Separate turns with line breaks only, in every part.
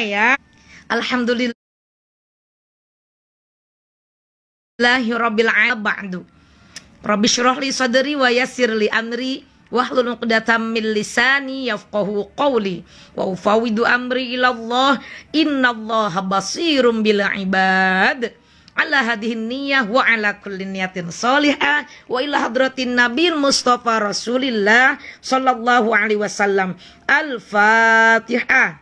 ya. Alhamdulillah. Rabbil ba'du. Rabbi syurah li sadri wa yasir li amri wahlul uqdatam min lisani yafqahu qawli wa ufawidu amri ila Allah innallaha basirun bila ibad ala hadhihi niyyah wa ala kulli niyatin salihah wa ila hadratin nabil mustafa rasulillah sallallahu alaihi wasallam al fatihah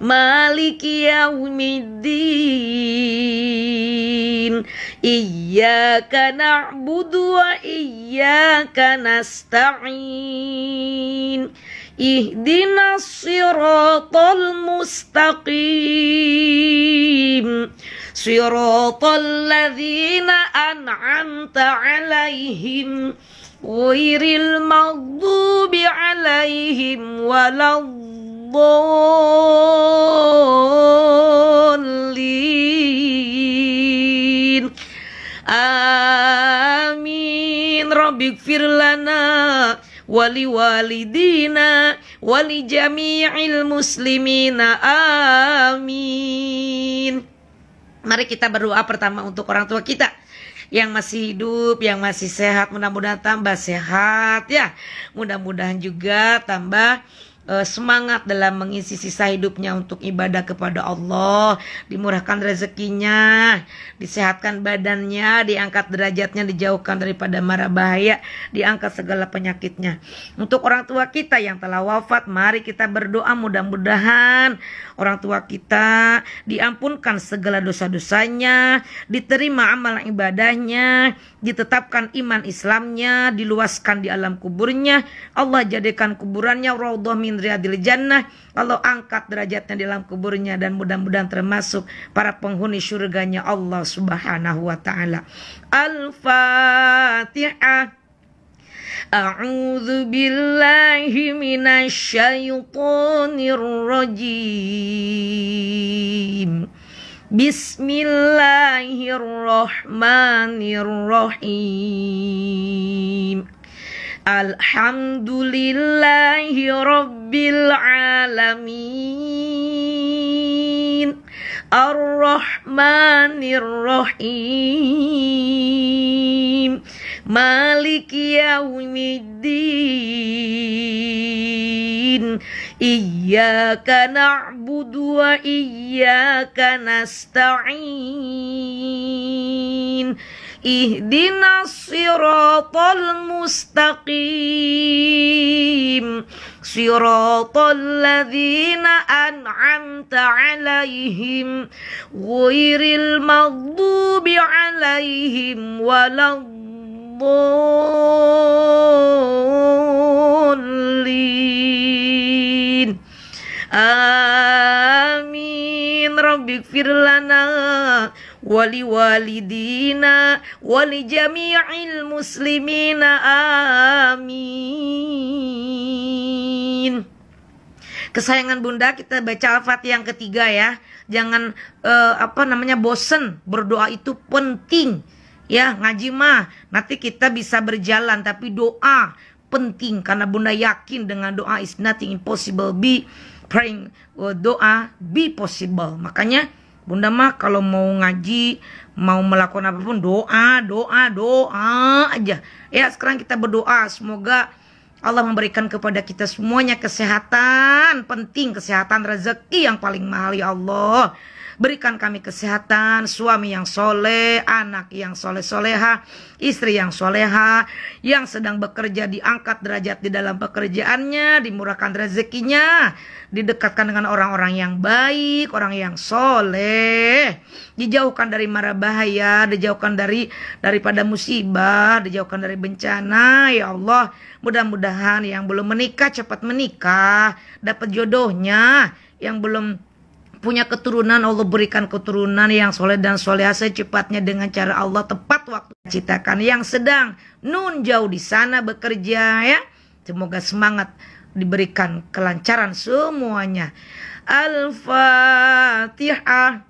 Maliki yaumiddin Iyaka na'budu wa iyaka nasta'in Ihdina siratal mustaqim Siratal ladhina an'amta alaihim Ghairil maghdubi alaihim waladh الضالين آمين رب اغفر لنا ولوالدينا ولجميع المسلمين آمين Mari kita berdoa pertama untuk orang tua kita yang masih hidup, yang masih sehat, mudah-mudahan tambah sehat ya. Mudah-mudahan juga tambah Eh, semangat dalam mengisi sisa hidupnya untuk ibadah kepada Allah, dimurahkan rezekinya, disehatkan badannya, diangkat derajatnya, dijauhkan daripada mara bahaya, diangkat segala penyakitnya. Untuk orang tua kita yang telah wafat, mari kita berdoa mudah-mudahan orang tua kita diampunkan segala dosa-dosanya, diterima amal ibadahnya, ditetapkan iman Islamnya, diluaskan di alam kuburnya. Allah jadikan kuburannya raudhah min riadil jannah. Allah angkat derajatnya di dalam kuburnya dan mudah-mudahan termasuk para penghuni surganya Allah Subhanahu wa taala. Al-Fatihah. أعوذ billahi minasyaitonir rajim Bismillahirrahmanirrahim Alhamdulillahi Rabbil Alamin Ar-Rahmanir-Rahim Maliki Yawmiddin Iyaka na'budu wa iyaka nasta'in اهدنا الصراط المستقيم صراط الذين أنعمت عليهم غير المغضوب عليهم ولا الضالين آمين رب اغفر لنا Wali Wali ولجميع Muslimina Amin. Kesayangan Bunda kita baca Al-Fatihah yang ketiga ya. Jangan uh, apa namanya bosen. Berdoa itu penting. Ya, ngaji mah nanti kita bisa berjalan tapi doa penting karena Bunda yakin dengan doa is nothing impossible be praying eh, doa be possible. Makanya Bunda mah kalau mau ngaji, mau melakukan apapun doa, doa, doa aja. Ya, sekarang kita berdoa semoga Allah memberikan kepada kita semuanya kesehatan, penting kesehatan rezeki yang paling mahal ya Allah. Berikan kami kesehatan, suami yang soleh, anak yang soleh-soleha, istri yang soleha, yang sedang bekerja diangkat derajat di dalam pekerjaannya, dimurahkan rezekinya, didekatkan dengan orang-orang yang baik, orang yang soleh, dijauhkan dari mara bahaya, dijauhkan dari daripada musibah, dijauhkan dari bencana, ya Allah. Mudah-mudahan yang belum menikah cepat menikah, dapat jodohnya, yang belum punya keturunan Allah berikan keturunan yang soleh dan soleha secepatnya dengan cara Allah tepat waktu ciptakan yang sedang nun jauh di sana bekerja ya semoga semangat diberikan kelancaran semuanya Al-Fatihah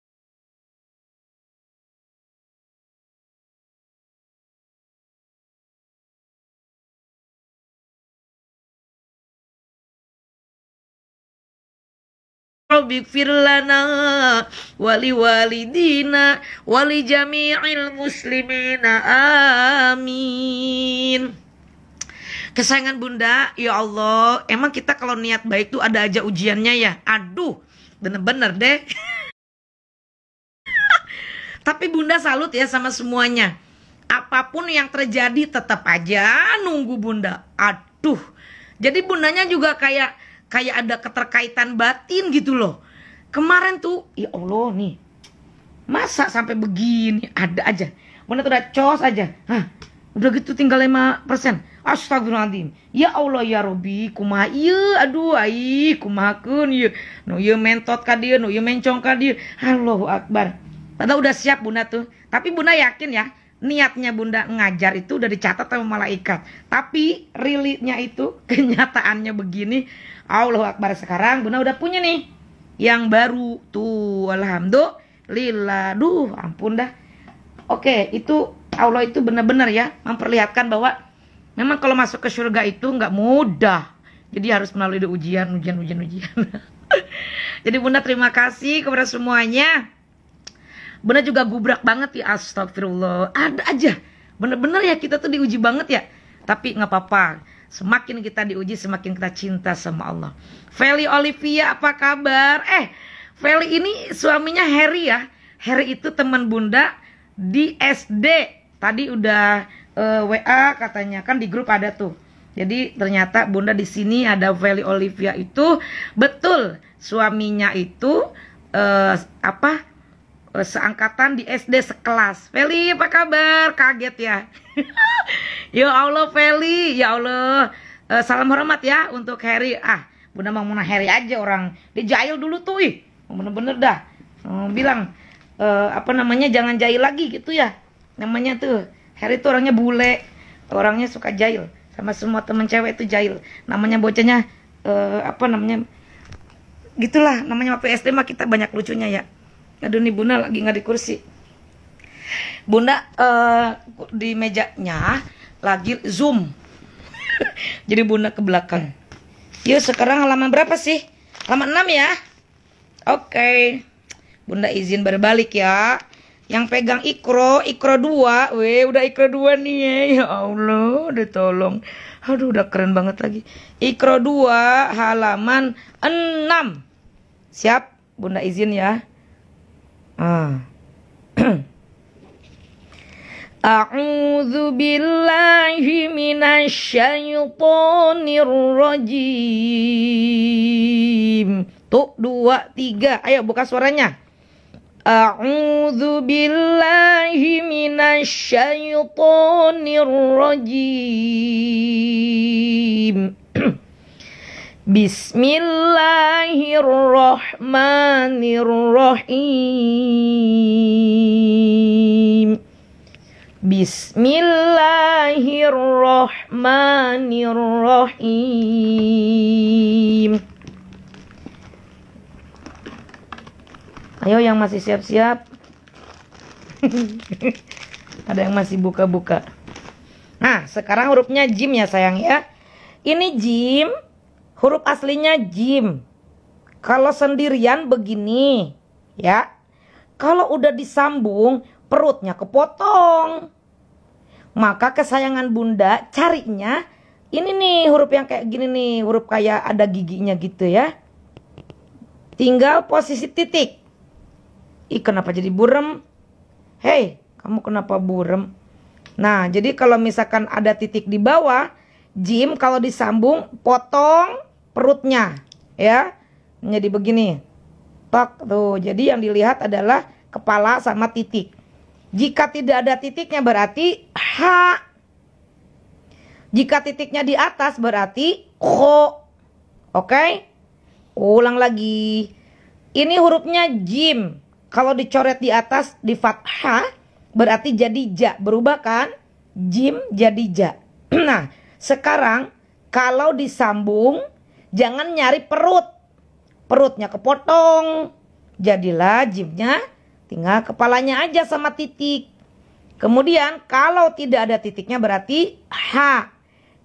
Rabbighfir lana wali walidina wali jami'il muslimina amin Kesayangan bunda, ya Allah, emang kita kalau niat baik tuh ada aja ujiannya ya. Aduh, bener-bener deh. Tapi bunda salut ya sama semuanya. Apapun yang terjadi tetap aja nunggu bunda. Aduh, jadi bundanya juga kayak kayak ada keterkaitan batin gitu loh kemarin tuh ya allah nih masa sampai begini ada aja mana tuh udah cos aja Hah, udah gitu tinggal 5% astagfirullahaladzim ya allah ya robi kumaha iya aduh ai kumaha kun iya no iya mentot ka dia no iya mencong ka dia allahu akbar Padahal udah siap bunda tuh tapi bunda yakin ya niatnya bunda ngajar itu udah dicatat sama malaikat tapi rilisnya itu kenyataannya begini Allah Akbar sekarang bunda udah punya nih yang baru tuh alhamdulillah duh ampun dah oke itu Allah itu benar-benar ya memperlihatkan bahwa memang kalau masuk ke surga itu nggak mudah jadi harus melalui ujian ujian ujian ujian jadi bunda terima kasih kepada semuanya bener juga gubrak banget ya astagfirullah ada aja bener-bener ya kita tuh diuji banget ya tapi gak apa-apa semakin kita diuji semakin kita cinta sama Allah Feli Olivia apa kabar eh Feli ini suaminya Harry ya Harry itu teman bunda di SD tadi udah uh, eh, WA katanya kan di grup ada tuh jadi ternyata bunda di sini ada Feli Olivia itu betul suaminya itu uh, apa Eh, seangkatan di SD sekelas. Feli, apa kabar? Kaget ya. ya Allah, Feli. Ya Allah. Uh, salam hormat ya untuk Harry. Ah, Bunda mau Muna Harry aja orang. Dia jahil dulu tuh, ih. Bener-bener dah. Uh, bilang, uh, apa namanya, jangan jahil lagi gitu ya. Namanya tuh, Harry tuh orangnya bule. Orangnya suka jahil. Sama semua temen cewek itu jahil. Namanya bocahnya, uh, apa namanya, gitulah namanya waktu SD mah kita banyak lucunya ya aduh nih bunda lagi nggak di kursi bunda uh, di mejanya lagi zoom jadi bunda ke belakang yuk sekarang halaman berapa sih halaman 6 ya oke okay. bunda izin berbalik ya yang pegang ikro, ikro dua, weh udah ikro dua nih ya, ya Allah, udah tolong, aduh udah keren banget lagi, ikro dua halaman 6 siap, bunda izin ya, Ah. أعوذ بالله من الشيطان الرجيم Tuh, dua, tiga Ayo buka suaranya A'udzu billahi minasy syaithanir rajim Bismillahirrahmanirrahim. Bismillahirrahmanirrahim. Ayo yang masih siap-siap. Ada yang masih buka-buka. Nah, sekarang hurufnya jim ya sayang ya. Ini jim Huruf aslinya jim. Kalau sendirian begini, ya. Kalau udah disambung, perutnya kepotong. Maka kesayangan bunda carinya ini nih huruf yang kayak gini nih, huruf kayak ada giginya gitu ya. Tinggal posisi titik. Ih, kenapa jadi burem? Hei, kamu kenapa burem? Nah, jadi kalau misalkan ada titik di bawah, Jim kalau disambung potong perutnya ya menjadi begini tok tuh jadi yang dilihat adalah kepala sama titik jika tidak ada titiknya berarti h jika titiknya di atas berarti k. oke ulang lagi ini hurufnya jim kalau dicoret di atas di fathah berarti jadi ja berubah kan jim jadi ja nah sekarang kalau disambung Jangan nyari perut. Perutnya kepotong. Jadilah jimnya. tinggal kepalanya aja sama titik. Kemudian kalau tidak ada titiknya berarti H.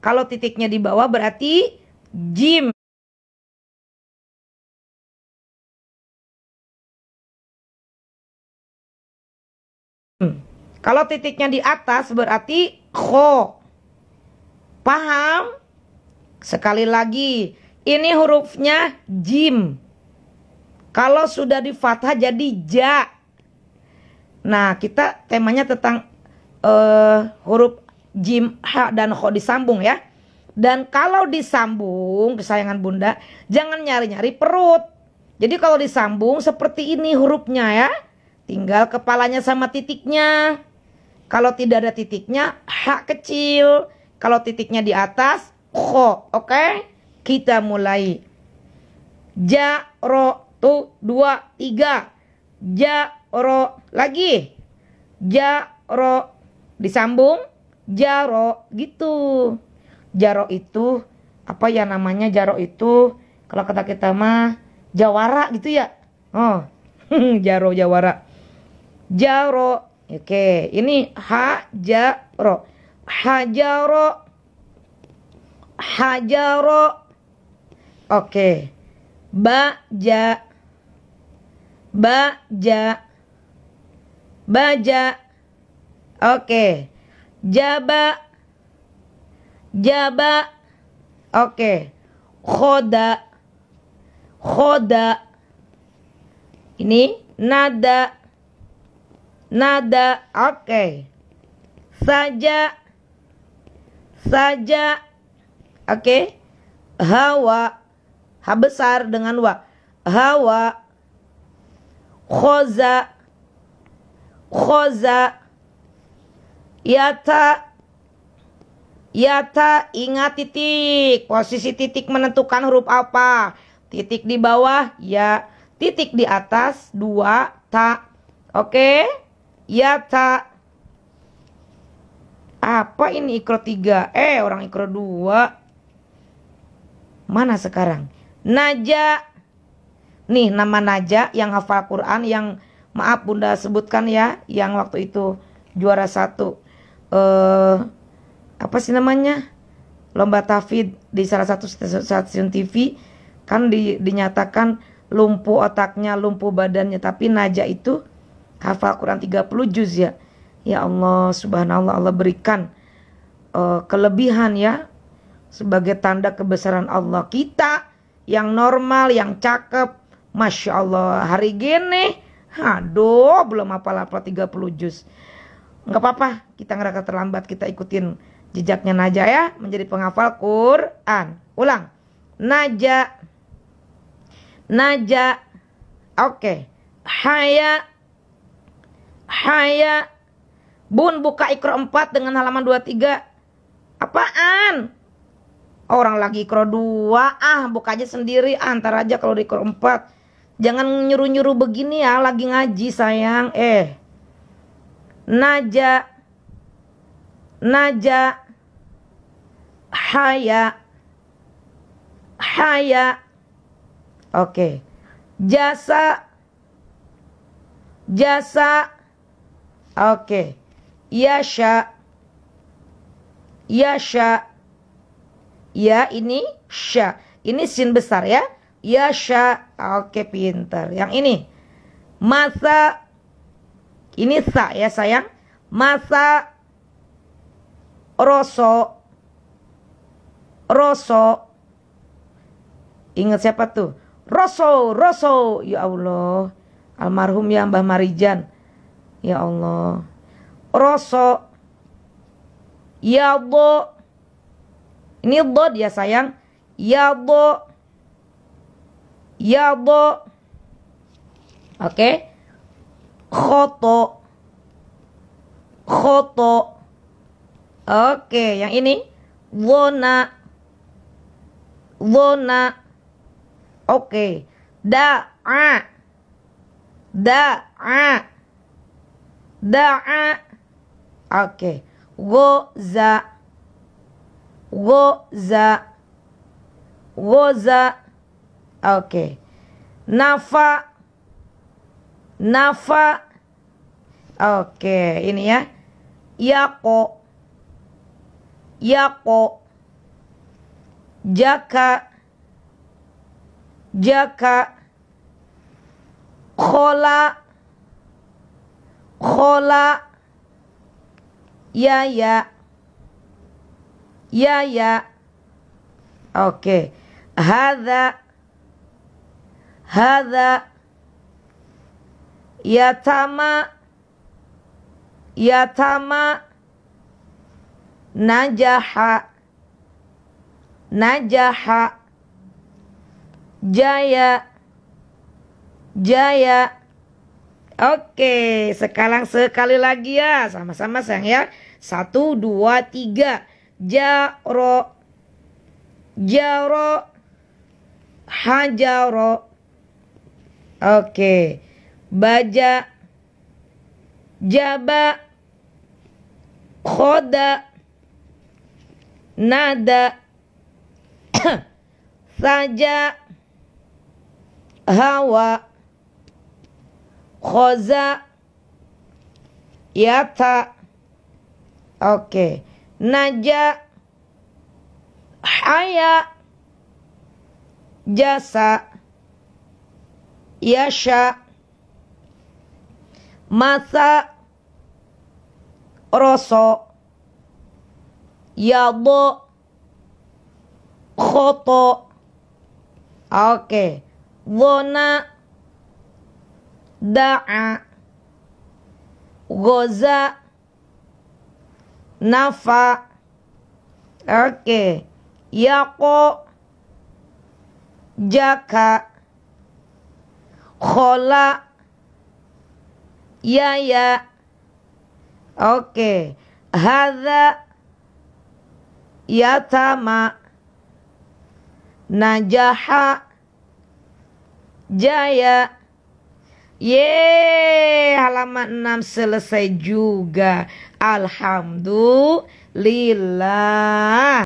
Kalau titiknya di bawah berarti jim. Hmm. Kalau titiknya di atas berarti kho. Paham? Sekali lagi, ini hurufnya jim. Kalau sudah di fathah jadi ja. Nah, kita temanya tentang uh, huruf jim, ha dan kho disambung ya. Dan kalau disambung, kesayangan Bunda, jangan nyari-nyari perut. Jadi kalau disambung seperti ini hurufnya ya. Tinggal kepalanya sama titiknya. Kalau tidak ada titiknya, hak kecil. Kalau titiknya di atas, kho, oke? Okay? kita mulai. Ja ro tu dua tiga. Ja ro lagi. Ja ro disambung. Jaro gitu. Jaro itu apa ya namanya jaro itu kalau kata kita mah jawara gitu ya. Oh. jaro jawara. Jaro. Oke, ini hajaro. Hajaro. Hajaro Oke. Baja. Baja. Baja. Oke. Jaba. Jaba. Oke. Khoda. Khoda. Ini nada. Nada. Oke. Saja. Saja. Oke. Hawa H besar dengan wa. Hawa. Khoza. Khoza. Yata. Yata. Ingat titik. Posisi titik menentukan huruf apa. Titik di bawah ya. Titik di atas dua ta. Oke. Yata. Apa ini ikro tiga? Eh orang ikro dua, Mana sekarang? Naja. Nih nama Naja yang hafal Quran yang maaf Bunda sebutkan ya yang waktu itu juara satu Uh, apa sih namanya? Lomba tafid di salah satu stasiun TV kan di, dinyatakan lumpuh otaknya, lumpuh badannya tapi Naja itu hafal Quran 30 juz ya. Ya Allah, subhanallah Allah berikan uh, kelebihan ya sebagai tanda kebesaran Allah kita yang normal, yang cakep. Masya Allah, hari gini, aduh belum apa-apa 30 juz. Nggak apa-apa, kita ngerasa terlambat, kita ikutin jejaknya Naja ya, menjadi penghafal Quran. Ulang, Naja, Naja, oke, okay. Haya, Haya, Bun buka ikro 4 dengan halaman 23. Apaan? Orang lagi kro dua, ah buka aja sendiri, ah, antar aja kalau di kro empat. Jangan nyuruh-nyuruh begini ya, lagi ngaji sayang. Eh, naja, naja, haya, haya. Oke, jasa, jasa. Oke, yasha, yasha. Ya ini sya. Ini sin besar ya. Ya sya. Oke pinter. Yang ini. Masa. Ini sa ya sayang. Masa. Roso. Roso. Ingat siapa tuh? Roso. Roso. Ya Allah. Almarhum ya Mbah Marijan. Ya Allah. Roso. Ya Allah ini dot ya sayang. Ya do. Ya do. Oke. koto, Khoto. Khoto. Oke, yang ini wona wona oke da'a da'a da'a oke okay. goza Goza. Goza. Oke. Okay. Nafa. Nafa. Oke, okay, ini ya. Yako. Yako. Jaka. Jaka. Kola, Khola. ya. ya ya ya oke Ya hadza yatama yatama najaha najaha jaya jaya Oke, sekarang sekali lagi ya, sama-sama sayang ya. Satu, dua, tiga jaro jaro hajaro oke baja jaba khoda nada saja hawa khoza yata oke okay naja haya jasa yasha masa roso yabo koto oke okay. zona da'a goza nafa oke okay. yako jaka khola yaya oke okay. hadza yatama najaha jaya Yeay, halaman 6 selesai juga. Alhamdulillah.